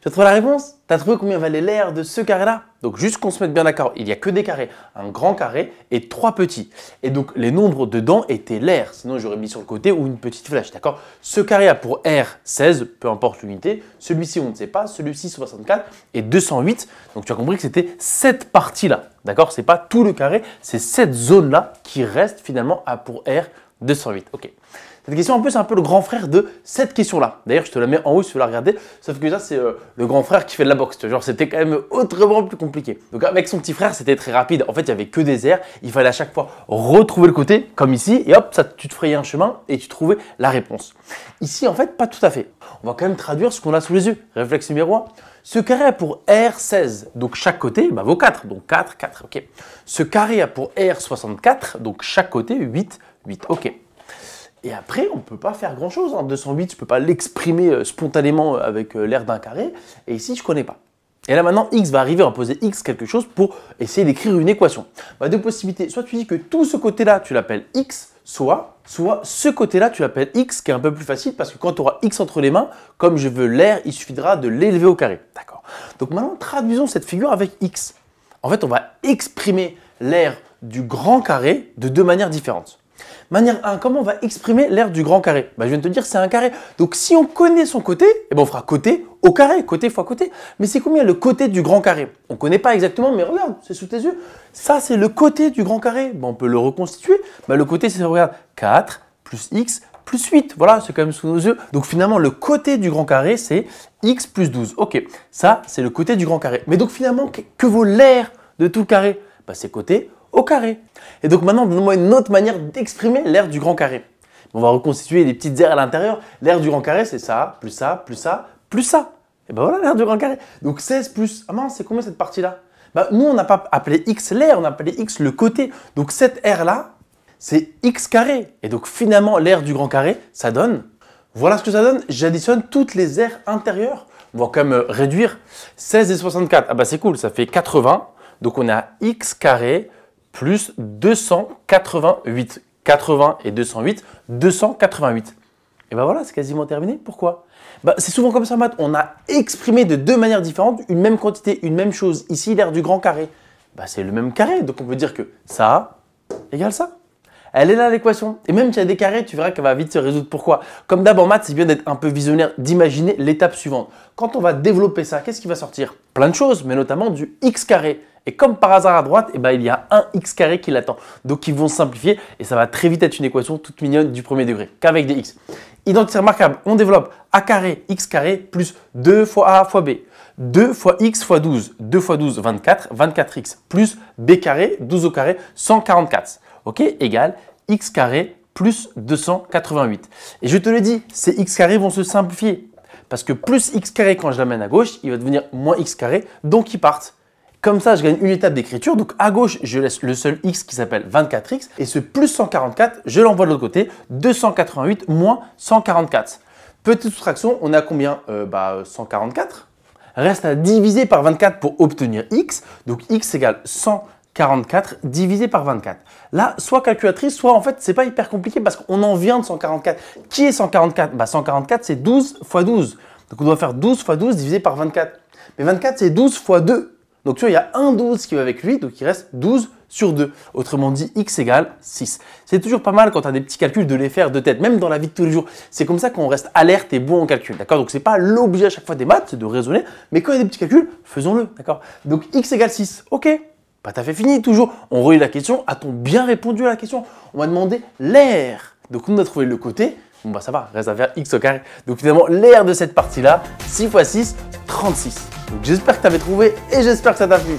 Tu as trouvé la réponse Tu as trouvé combien valait l'air de ce carré-là Donc juste qu'on se mette bien d'accord, il n'y a que des carrés, un grand carré et trois petits. Et donc les nombres dedans étaient l'air, sinon j'aurais mis sur le côté ou une petite flèche, d'accord Ce carré a pour R 16, peu importe l'unité, celui-ci on ne sait pas, celui-ci 64 et 208. Donc tu as compris que c'était cette partie-là, d'accord n'est pas tout le carré, c'est cette zone-là qui reste finalement à pour R 208, ok. Cette question, en plus, c'est un peu le grand frère de cette question-là. D'ailleurs, je te la mets en haut si tu veux la regarder. Sauf que ça, c'est euh, le grand frère qui fait de la boxe. Genre, c'était quand même autrement plus compliqué. Donc, avec son petit frère, c'était très rapide. En fait, il n'y avait que des airs. Il fallait à chaque fois retrouver le côté, comme ici. Et hop, ça, tu te frayais un chemin et tu trouvais la réponse. Ici, en fait, pas tout à fait. On va quand même traduire ce qu'on a sous les yeux. Réflexe numéro 1. Ce carré a pour R16, donc chaque côté bah, vaut 4, donc 4, 4, ok. Ce carré a pour R64, donc chaque côté 8, 8, ok. Et après, on ne peut pas faire grand-chose. En 208, je ne peux pas l'exprimer euh, spontanément euh, avec euh, l'air d'un carré. Et ici, je ne connais pas. Et là maintenant, x va arriver à poser x quelque chose pour essayer d'écrire une équation. Bah, deux possibilités, soit tu dis que tout ce côté-là, tu l'appelles x, soit, soit ce côté-là, tu l'appelles x, qui est un peu plus facile parce que quand tu auras x entre les mains, comme je veux l'air, il suffira de l'élever au carré. D'accord. Donc maintenant, traduisons cette figure avec x. En fait, on va exprimer l'air du grand carré de deux manières différentes. Manière 1, comment on va exprimer l'air du grand carré bah, Je viens de te dire, c'est un carré. Donc si on connaît son côté, eh ben, on fera côté au carré, côté fois côté. Mais c'est combien le côté du grand carré On ne connaît pas exactement, mais regarde, c'est sous tes yeux. Ça, c'est le côté du grand carré. Bah, on peut le reconstituer. Bah, le côté, c'est, regarde, 4 plus x plus 8. Voilà, c'est quand même sous nos yeux. Donc finalement, le côté du grand carré, c'est x plus 12. Ok, ça, c'est le côté du grand carré. Mais donc finalement, que vaut l'air de tout carré C'est côté au carré. Et donc maintenant, donne-moi une autre manière d'exprimer l'aire du grand carré. On va reconstituer les petites aires à l'intérieur. L'aire du grand carré, c'est ça, plus ça, plus ça, plus ça. Et ben voilà l'aire du grand carré. Donc 16 plus... Ah mince, c'est combien cette partie-là ben, Nous, on n'a pas appelé x l'aire, on a appelé x le côté. Donc cette aire-là, c'est x carré. Et donc finalement, l'aire du grand carré, ça donne... Voilà ce que ça donne. J'additionne toutes les aires intérieures. On va quand même euh, réduire. 16 et 64, ah bah c'est cool, ça fait 80. Donc on a x carré plus 288. 80 et 208, 288. Et ben voilà, c'est quasiment terminé. Pourquoi bah, C'est souvent comme ça en maths. On a exprimé de deux manières différentes une même quantité, une même chose. Ici, l'air du grand carré. Ben, c'est le même carré. Donc on peut dire que ça égale ça. Elle est là l'équation. Et même s'il y a des carrés, tu verras qu'elle va vite se résoudre. Pourquoi Comme d'hab en maths, c'est bien d'être un peu visionnaire, d'imaginer l'étape suivante. Quand on va développer ça, qu'est-ce qui va sortir Plein de choses, mais notamment du x carré. Et comme par hasard à droite, eh ben, il y a un x carré qui l'attend. Donc ils vont simplifier et ça va très vite être une équation toute mignonne du premier degré, qu'avec des x. Identité remarquable, on développe a carré x carré plus 2 fois a fois b. 2 fois x fois 12, 2 fois 12, 24, 24x plus b carré, 12 au carré, 144. Ok, Égal x carré plus 288. Et je te le dis, ces x carrés vont se simplifier. Parce que plus x carré quand je l'amène à gauche, il va devenir moins x carré, donc ils partent. Comme ça, je gagne une étape d'écriture. Donc à gauche, je laisse le seul x qui s'appelle 24x. Et ce plus 144, je l'envoie de l'autre côté. 288 moins 144. Petite soustraction, on a combien euh, bah, 144 reste à diviser par 24 pour obtenir x. Donc x égale 144 divisé par 24. Là, soit calculatrice, soit en fait, c'est pas hyper compliqué parce qu'on en vient de 144. Qui est 144 bah, 144, c'est 12 fois 12. Donc on doit faire 12 fois 12 divisé par 24. Mais 24, c'est 12 fois 2. Donc tu vois, il y a un 12 qui va avec lui, donc il reste 12 sur 2. Autrement dit, x égale 6. C'est toujours pas mal quand tu as des petits calculs de les faire de tête, même dans la vie de tous les jours. C'est comme ça qu'on reste alerte et bon en calcul, d'accord Donc c'est pas l'objet à chaque fois des maths, c'est de raisonner, mais quand il y a des petits calculs, faisons-le, d'accord Donc x égale 6, ok, pas tout à fait fini, toujours. On relit la question, a-t-on bien répondu à la question On m'a demandé l'air. Donc on a trouvé le côté, bon bah ça va, reste à faire x au carré. Donc finalement l'air de cette partie-là, 6 x 6, 36 j'espère que tu avais trouvé et j'espère que ça t'a plu.